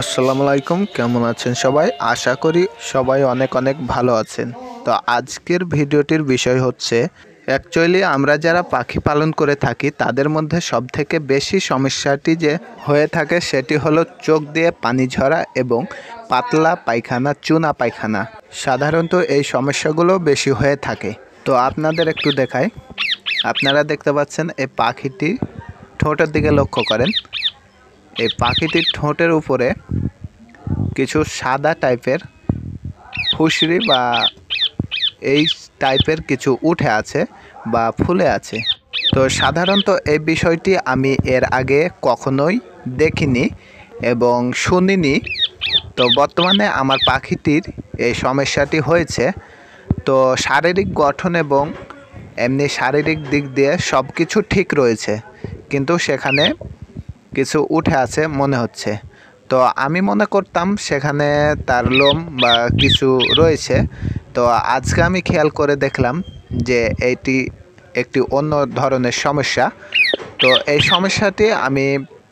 আসসালামু আলাইকুম কেমন আছেন সবাই আশা করি সবাই অনেক অনেক ভালো আছেন তো আজকের ভিডিওটির বিষয় হচ্ছে অ্যাকচুয়ালি আমরা যারা পাখি পালন করে থাকি তাদের মধ্যে সবথেকে বেশি সমস্যাটি যে হয়ে থাকে সেটি হলো চোখ দিয়ে পানি ঝরা এবং পাতলা পায়খানা চুনা পায়খানা সাধারণত এই সমস্যাগুলো বেশি হয়ে থাকে তো আপনাদের একটু দেখাই আপনারা দেখতে পাচ্ছেন এই পাখিটি ঠোঁটের দিকে লক্ষ্য করেন এই পাখিটির ঠোঁটের উপরে কিছু সাদা টাইপের ফুসরি বা এই টাইপের কিছু উঠে আছে বা ফুলে আছে তো সাধারণত এই বিষয়টি আমি এর আগে কখনোই দেখিনি এবং শুনিনি তো বর্তমানে আমার পাখিটির এই সমস্যাটি হয়েছে তো শারীরিক গঠন এবং এমনি শারীরিক দিক দিয়ে সব কিছু ঠিক রয়েছে কিন্তু সেখানে কিছু উঠে আছে মনে হচ্ছে তো আমি মনে করতাম সেখানে তার লোম বা কিছু রয়েছে তো আজকে আমি খেয়াল করে দেখলাম যে এটি একটি অন্য ধরনের সমস্যা তো এই সমস্যাটি আমি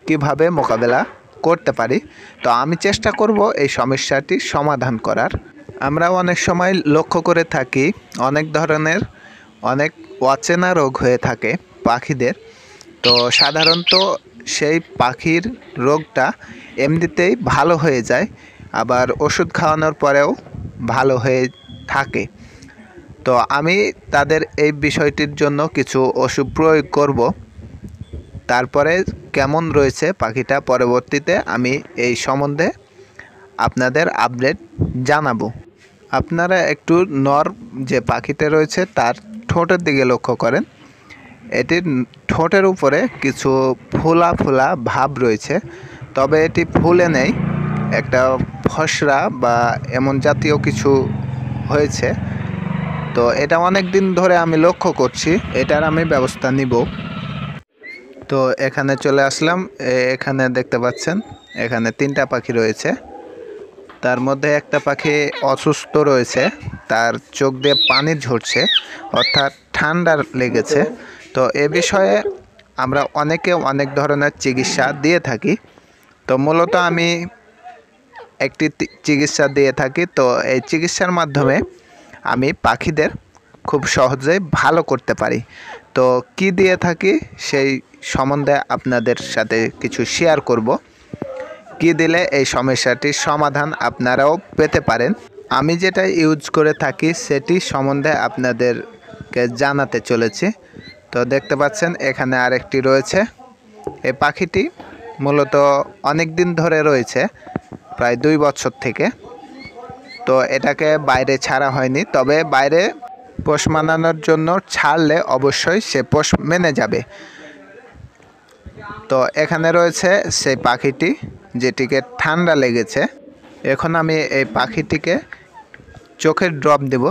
কিভাবে মোকাবেলা করতে পারি তো আমি চেষ্টা করব এই সমস্যাটি সমাধান করার আমরা অনেক সময় লক্ষ্য করে থাকি অনেক ধরনের অনেক অচেনা রোগ হয়ে থাকে পাখিদের তো সাধারণত সেই পাখির রোগটা এমনিতেই ভালো হয়ে যায় আবার ওষুধ খাওয়ানোর পরেও ভালো হয়ে থাকে তো আমি তাদের এই বিষয়টির জন্য কিছু ওষুধ প্রয়োগ করব তারপরে কেমন রয়েছে পাখিটা পরবর্তীতে আমি এই সম্বন্ধে আপনাদের আপডেট জানাবো আপনারা একটু নর যে পাখিটা রয়েছে তার ঠোঁটের দিকে লক্ষ্য করেন এটির ঠোঁটের উপরে কিছু ফোলা ফোলা ভাব রয়েছে তবে এটি ফুলে নেই একটা ফসরা বা এমন জাতীয় কিছু হয়েছে তো এটা অনেক দিন ধরে আমি লক্ষ্য করছি এটার আমি ব্যবস্থা নিব তো এখানে চলে আসলাম এখানে দেখতে পাচ্ছেন এখানে তিনটা পাখি রয়েছে তার মধ্যে একটা পাখি অসুস্থ রয়েছে তার চোখ দিয়ে পানি ঝরছে অর্থাৎ ঠান্ডা লেগেছে তো এ বিষয়ে আমরা অনেকে অনেক ধরনের চিকিৎসা দিয়ে থাকি তো মূলত আমি একটি চিকিৎসা দিয়ে থাকি তো এই চিকিৎসার মাধ্যমে আমি পাখিদের খুব সহজে ভালো করতে পারি তো কি দিয়ে থাকি সেই সম্বন্ধে আপনাদের সাথে কিছু শেয়ার করব কি দিলে এই সমস্যাটির সমাধান আপনারাও পেতে পারেন আমি যেটা ইউজ করে থাকি সেটি সম্বন্ধে আপনাদেরকে জানাতে চলেছি তো দেখতে পাচ্ছেন এখানে আরেকটি রয়েছে এই পাখিটি মূলত অনেক দিন ধরে রয়েছে প্রায় দুই বছর থেকে তো এটাকে বাইরে ছাড়া হয়নি তবে বাইরে পোষ মানানোর জন্য ছাড়লে অবশ্যই সে পোষ মেনে যাবে তো এখানে রয়েছে সেই পাখিটি যেটিকে ঠান্ডা লেগেছে এখন আমি এই পাখিটিকে চোখের ড্রপ দেব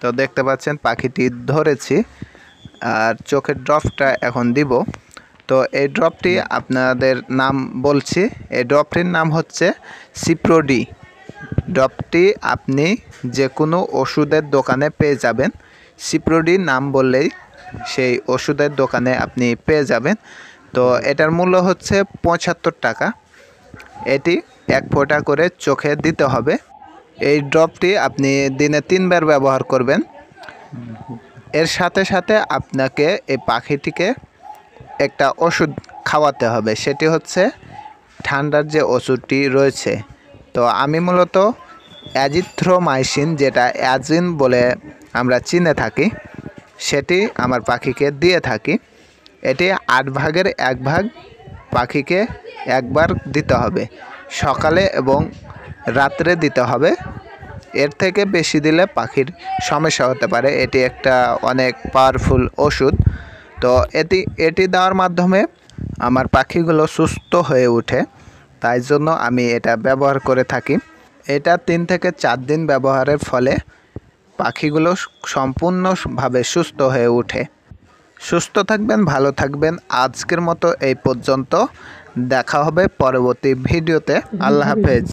তো দেখতে পাচ্ছেন পাখিটি ধরেছি আর চোখের ড্রপটা এখন দিব তো এই ড্রপটি আপনাদের নাম বলছি এই ড্রপটির নাম হচ্ছে সিপ্রোডি ড্রপটি আপনি যে কোনো ওষুধের দোকানে পেয়ে যাবেন সিপ্রোডি নাম বললেই সেই ওষুধের দোকানে আপনি পেয়ে যাবেন তো এটার মূল্য হচ্ছে পঁচাত্তর টাকা এটি এক ফোঁটা করে চোখে দিতে হবে এই ড্রপটি আপনি দিনে তিনবার ব্যবহার করবেন এর সাথে সাথে আপনাকে এই পাখিটিকে একটা ওষুধ খাওয়াতে হবে সেটি হচ্ছে ঠান্ডার যে ওষুধটি রয়েছে তো আমি মূলত অ্যাজিথ্রোমাইসিন যেটা অ্যাজিন বলে আমরা চিনে থাকি সেটি আমার পাখিকে দিয়ে থাকি এটি আট ভাগের এক ভাগ পাখিকে একবার দিতে হবে সকালে এবং রাত্রে দিতে হবে এর থেকে বেশি দিলে পাখির সমস্যা হতে পারে এটি একটা অনেক পাওয়ারফুল ওষুধ তো এটি এটি দেওয়ার মাধ্যমে আমার পাখিগুলো সুস্থ হয়ে ওঠে তাই জন্য আমি এটা ব্যবহার করে থাকি এটা তিন থেকে চার দিন ব্যবহারের ফলে পাখিগুলো সম্পূর্ণভাবে সুস্থ হয়ে ওঠে সুস্থ থাকবেন ভালো থাকবেন আজকের মতো এই পর্যন্ত দেখা হবে পরবর্তী ভিডিওতে আল্লাহ হাফেজ